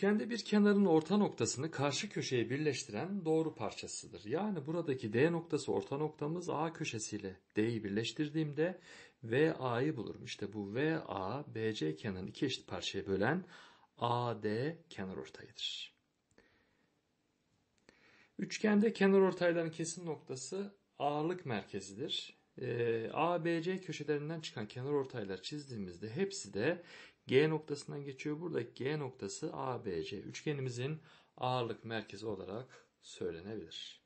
Üçgende bir kenarın orta noktasını karşı köşeye birleştiren doğru parçasıdır. Yani buradaki D noktası orta noktamız A köşesiyle D'yi birleştirdiğimde VA'yı bulurum. İşte bu VA BC kenarını iki eşit parçaya bölen AD kenar ortayıdır. Üçgende kenar ortayların kesim noktası ağırlık merkezidir. E, ee, ABC köşelerinden çıkan kenar ortaylar çizdiğimizde hepsi de G noktasından geçiyor. Buradaki G noktası ABC. Üçgenimizin ağırlık merkezi olarak söylenebilir.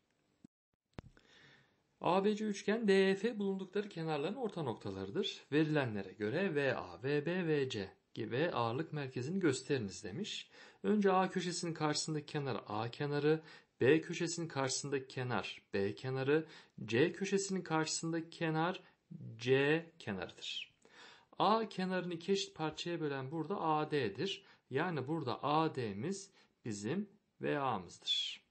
ABC üçgen DEF bulundukları kenarların orta noktalarıdır. Verilenlere göre VA, VB, VC gibi ağırlık merkezini gösteriniz demiş. Önce A köşesinin karşısındaki kenar A kenarı, B köşesinin karşısındaki kenar B kenarı, C köşesinin karşısındaki kenar C kenarıdır. A kenarını iki eşit parçaya bölen burada AD'dir. Yani burada AD'miz bizim VA'mızdır.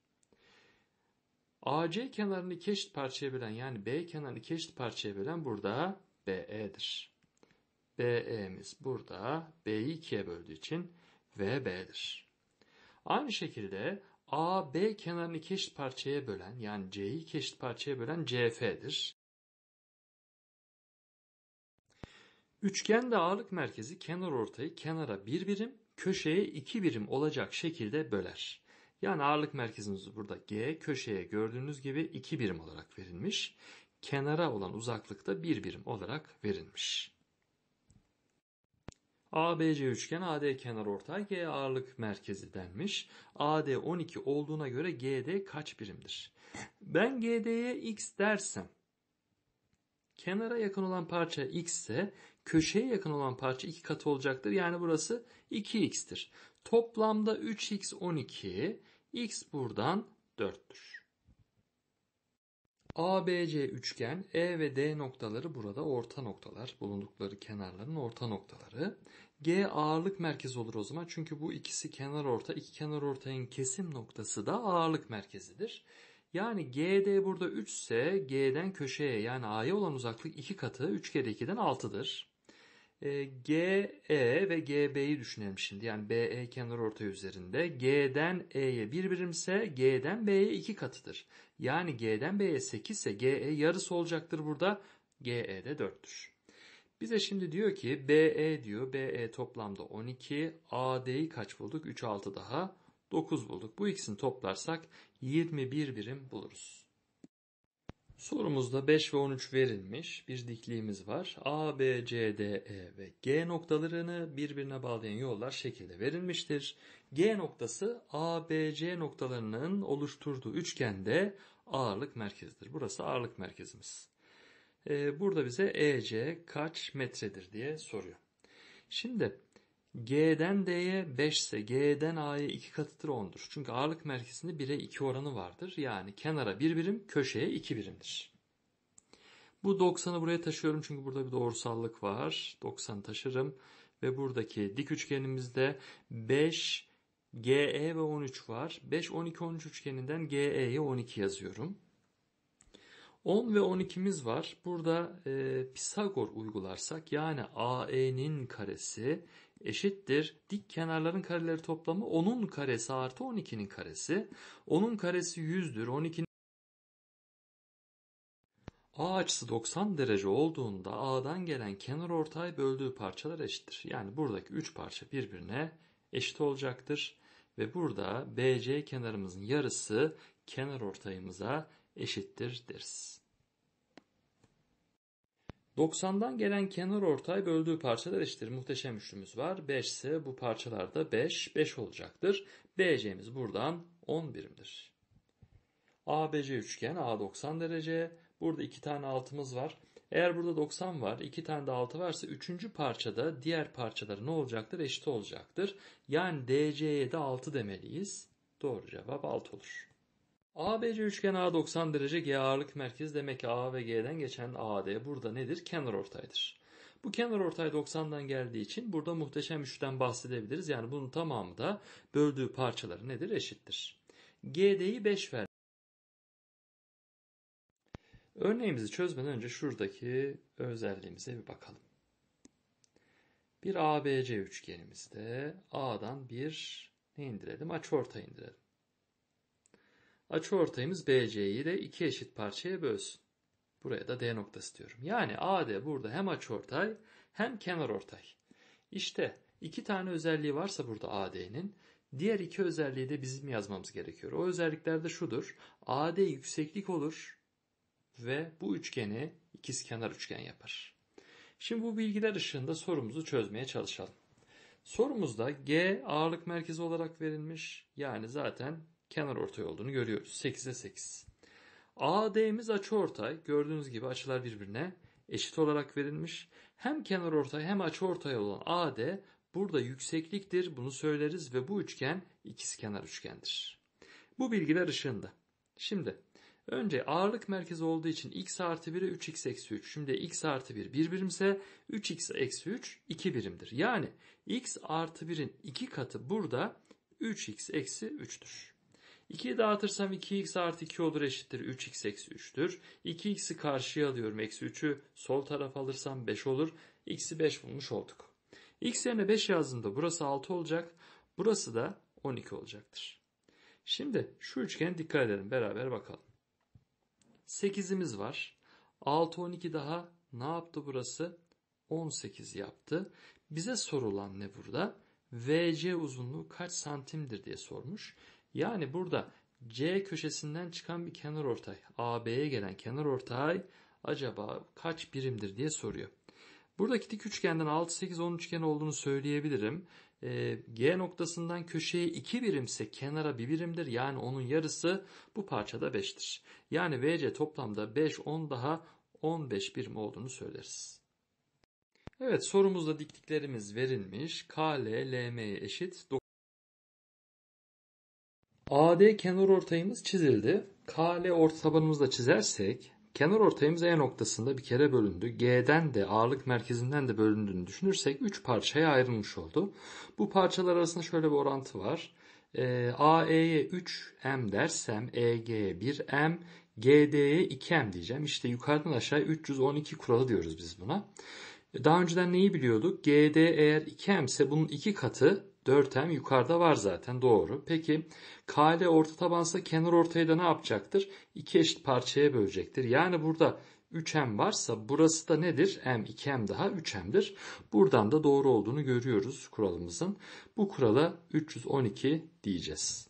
AC kenarını iki eşit parçaya bölen yani B kenarını iki eşit parçaya bölen burada BE'dir. BE'miz burada B'yi ikiye böldüğü için VB'dir. Aynı şekilde AB kenarını iki eşit parçaya bölen yani C'yi iki eşit parçaya bölen CF'dir. Üçgende ağırlık merkezi kenar ortayı kenara bir birim, köşeye iki birim olacak şekilde böler. Yani ağırlık merkezimiz burada G, köşeye gördüğünüz gibi iki birim olarak verilmiş. Kenara olan uzaklık da bir birim olarak verilmiş. ABC üçgen AD kenar ortay G ağırlık merkezi denmiş. AD 12 olduğuna göre GD kaç birimdir? Ben GD'ye x dersem kenara yakın olan parça x ise köşeye yakın olan parça iki katı olacaktır. Yani burası 2x'tir. Toplamda 3x 12, x buradan 4'tür. ABC üçgen E ve D noktaları burada orta noktalar. Bulundukları kenarların orta noktaları. G ağırlık merkezi olur o zaman. Çünkü bu ikisi kenar orta. iki kenar ortayın kesim noktası da ağırlık merkezidir. Yani GD burada 3 ise G'den köşeye yani A'ya olan uzaklık 2 katı 3 kere 2'den 6'dır. E, GE ve GB'yi düşünelim şimdi. Yani BE kenar ortay üzerinde. G'den E'ye bir birimse G'den B'ye iki katıdır. Yani G'den B'ye 8 ise GE yarısı olacaktır burada. GE de 4'tür. Bize şimdi diyor ki BE diyor. BE toplamda 12. AD'yi kaç bulduk? 3 6 daha 9 bulduk. Bu ikisini toplarsak 21 birim buluruz. Sorumuzda 5 ve 13 verilmiş bir dikliğimiz var. A, B, C, D, E ve G noktalarını birbirine bağlayan yollar şekilde verilmiştir. G noktası A, B, C noktalarının oluşturduğu üçgende ağırlık merkezidir. Burası ağırlık merkezimiz. Ee, burada bize EC kaç metredir diye soruyor. Şimdi G'den D'ye 5 ise G'den A'ya 2 katıdır 10'dur. Çünkü ağırlık merkezinde 1'e 2 oranı vardır. Yani kenara 1 birim, köşeye 2 birimdir. Bu 90'ı buraya taşıyorum çünkü burada bir doğrusallık var. 90 taşırım ve buradaki dik üçgenimizde 5 GE ve 13 var. 5 12 13 üçgeninden GE'ye 12 yazıyorum. 10 ve 12'miz var. Burada e, Pisagor uygularsak yani AE'nin karesi eşittir. Dik kenarların kareleri toplamı 10'un karesi artı 12'nin karesi. 10'un karesi 100'dür. 12'nin A açısı 90 derece olduğunda A'dan gelen kenar ortay böldüğü parçalar eşittir. Yani buradaki 3 parça birbirine eşit olacaktır. Ve burada BC kenarımızın yarısı kenar ortayımıza eşittir deriz. 90'dan gelen kenar ortay böldüğü parçalar eşittir. Muhteşem üçlümüz var. 5 ise bu parçalarda 5, 5 olacaktır. BC'miz buradan 10 birimdir. ABC üçgen A 90 derece. Burada 2 tane altımız var. Eğer burada 90 var, 2 tane de 6 varsa 3. parçada diğer parçaları ne olacaktır? Eşit olacaktır. Yani DC'ye de 6 demeliyiz. Doğru cevap 6 olur. ABC üçgen A90 derece G ağırlık merkez demek ki A ve G'den geçen AD burada nedir? Kenar ortaydır. Bu kenar ortay 90'dan geldiği için burada muhteşem üçten bahsedebiliriz. Yani bunun tamamı da böldüğü parçaları nedir? Eşittir. GD'yi 5 ver. Örneğimizi çözmeden önce şuradaki özelliğimize bir bakalım. Bir ABC üçgenimizde A'dan bir ne indirelim? ortay indirelim. Açıortayımız BC'yi de iki eşit parçaya bölsün. Buraya da D noktası diyorum. Yani AD burada hem açıortay hem kenar ortay. İşte iki tane özelliği varsa burada AD'nin diğer iki özelliği de bizim yazmamız gerekiyor. O özellikler de şudur. AD yükseklik olur ve bu üçgeni ikizkenar üçgen yapar. Şimdi bu bilgiler ışığında sorumuzu çözmeye çalışalım. Sorumuzda G ağırlık merkezi olarak verilmiş. Yani zaten kenar ortay olduğunu görüyoruz. 8'e 8. AD'miz açı ortay. Gördüğünüz gibi açılar birbirine eşit olarak verilmiş. Hem kenar ortay hem açı ortay olan AD burada yüksekliktir. Bunu söyleriz ve bu üçgen ikizkenar üçgendir. Bu bilgiler ışığında. Şimdi önce ağırlık merkezi olduğu için x artı 1'e 3x eksi 3. Şimdi x artı 1 1 birimse 3x eksi 3 2 birimdir. Yani x artı 1'in 2 katı burada 3x eksi 3'tür. 2'yi dağıtırsam 2x artı 2 olur eşittir 3x eksi 3'tür. 2x'i karşıya alıyorum. Eksi 3'ü sol taraf alırsam 5 olur. x'i 5 bulmuş olduk. x yerine 5 yazdığımda burası 6 olacak. Burası da 12 olacaktır. Şimdi şu üçgene dikkat edelim. Beraber bakalım. 8'imiz var. 6, 12 daha ne yaptı burası? 18 yaptı. Bize sorulan ne burada? VC uzunluğu kaç santimdir diye sormuş. Yani burada C köşesinden çıkan bir kenar ortay, AB'ye gelen kenar ortay acaba kaç birimdir diye soruyor. Buradaki dik üçgenden 6, 8, 10 üçgen olduğunu söyleyebilirim. E, G noktasından köşeye 2 birimse kenara 1 birimdir. Yani onun yarısı bu parçada 5'tir. Yani VC toplamda 5, 10 daha 15 birim olduğunu söyleriz. Evet sorumuzda dikliklerimiz verilmiş. KL, LM'ye eşit. AD kenar ortayımız çizildi. KL orta tabanımızı da çizersek kenar ortayımız E noktasında bir kere bölündü. G'den de ağırlık merkezinden de bölündüğünü düşünürsek 3 parçaya ayrılmış oldu. Bu parçalar arasında şöyle bir orantı var. Ee, e, AE'ye 3M dersem EG'ye 1M, GD'ye 2M diyeceğim. İşte yukarıdan aşağı 312 kuralı diyoruz biz buna. Daha önceden neyi biliyorduk? GD eğer 2M ise bunun 2 katı 4M yukarıda var zaten doğru. Peki KL orta tabansa kenar ortayı da ne yapacaktır? İki eşit parçaya bölecektir. Yani burada 3M varsa burası da nedir? M 2M daha 3M'dir. Buradan da doğru olduğunu görüyoruz kuralımızın. Bu kurala 312 diyeceğiz.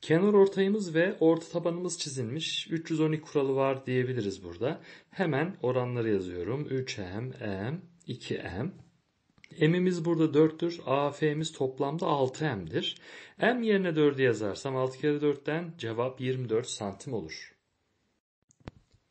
Kenar ortayımız ve orta tabanımız çizilmiş. 312 kuralı var diyebiliriz burada. Hemen oranları yazıyorum. 3M, M, 2M. M'imiz burada 4'tür. AF'miz toplamda 6M'dir. M yerine 4'ü yazarsam 6 kere 4'ten cevap 24 santim olur.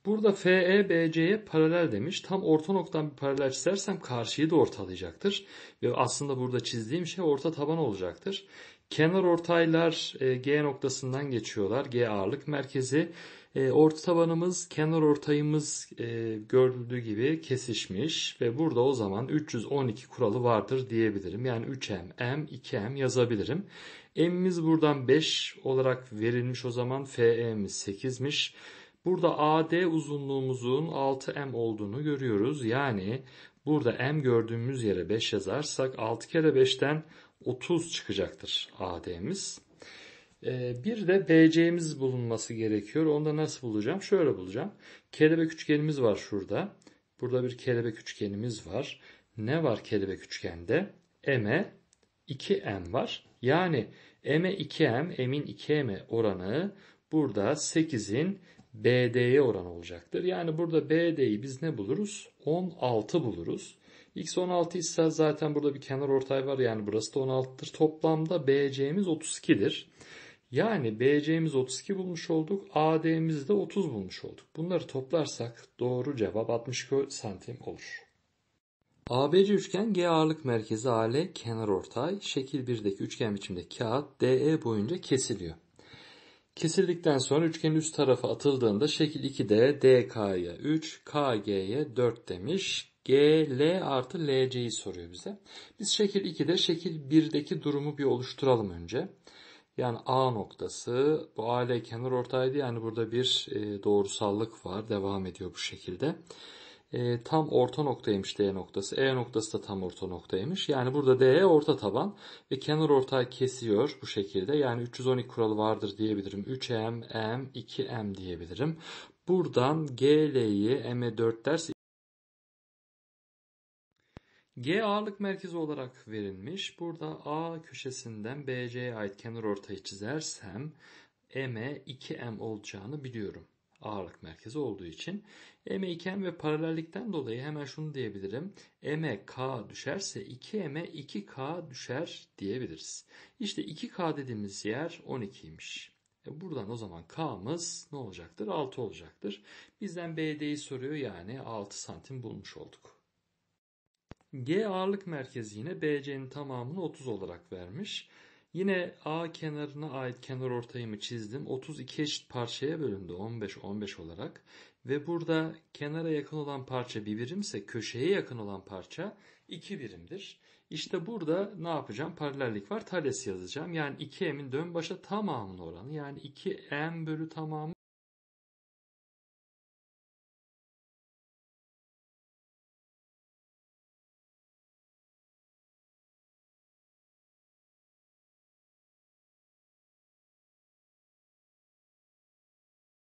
Burada FE BC'ye paralel demiş. Tam orta noktadan bir paralel çizersem karşıyı da ortalayacaktır. Ve aslında burada çizdiğim şey orta taban olacaktır. Kenar ortaylar e, G noktasından geçiyorlar. G ağırlık merkezi. E, orta tabanımız kenar ortayımız e, görüldüğü gibi kesişmiş ve burada o zaman 312 kuralı vardır diyebilirim. Yani 3M, M, 2M yazabilirim. M'imiz buradan 5 olarak verilmiş o zaman FE'miz 8'miş. Burada AD uzunluğumuzun 6M olduğunu görüyoruz. Yani burada M gördüğümüz yere 5 yazarsak 6 kere 5'ten 30 çıkacaktır AD'miz. Ee, bir de BC'miz bulunması gerekiyor. Onu da nasıl bulacağım? Şöyle bulacağım. Kelebek üçgenimiz var şurada. Burada bir kelebek üçgenimiz var. Ne var kelebek üçgende? M'e 2M var. Yani M'e 2M, M'in 2M oranı burada 8'in BD'ye oranı olacaktır. Yani burada BD'yi biz ne buluruz? 16 buluruz. X 16 ise zaten burada bir kenar ortay var. Yani burası da 16'tır. Toplamda BC'miz 32'dir. Yani BC'miz 32 bulmuş olduk. AD'miz de 30 bulmuş olduk. Bunları toplarsak doğru cevap 62 santim olur. ABC üçgen G ağırlık merkezi AL kenar ortay. Şekil 1'deki üçgen biçimde kağıt DE boyunca kesiliyor. Kesildikten sonra üçgenin üst tarafı atıldığında şekil 2'de DK'ya 3, KG'ye 4 demiş. GL artı LC'yi soruyor bize. Biz şekil 2'de şekil 1'deki durumu bir oluşturalım önce. Yani A noktası bu A ile kenar ortaydı yani burada bir e, doğrusallık var devam ediyor bu şekilde. E, tam orta noktaymış D noktası. E noktası da tam orta noktaymış. Yani burada D orta taban ve kenar ortay kesiyor bu şekilde. Yani 312 kuralı vardır diyebilirim. 3M, M, 2M diyebilirim. Buradan GL'yi M'e 4 ders G ağırlık merkezi olarak verilmiş. Burada A köşesinden BC'ye ait kenar ortayı çizersem ME 2M olacağını biliyorum. Ağırlık merkezi olduğu için. ME 2M ve paralellikten dolayı hemen şunu diyebilirim. ME K düşerse 2 me 2K düşer diyebiliriz. İşte 2K dediğimiz yer 12'ymiş. E buradan o zaman K'mız ne olacaktır? 6 olacaktır. Bizden BD'yi soruyor yani 6 santim bulmuş olduk. G ağırlık merkezi yine BC'nin tamamını 30 olarak vermiş. Yine A kenarına ait kenar ortayımı çizdim. 32 eşit parçaya bölündü 15 15 olarak. Ve burada kenara yakın olan parça bir birimse köşeye yakın olan parça 2 birimdir. İşte burada ne yapacağım? Paralellik var. Tales yazacağım. Yani 2m'in dön başa tamamının oranı. Yani 2m bölü tamamı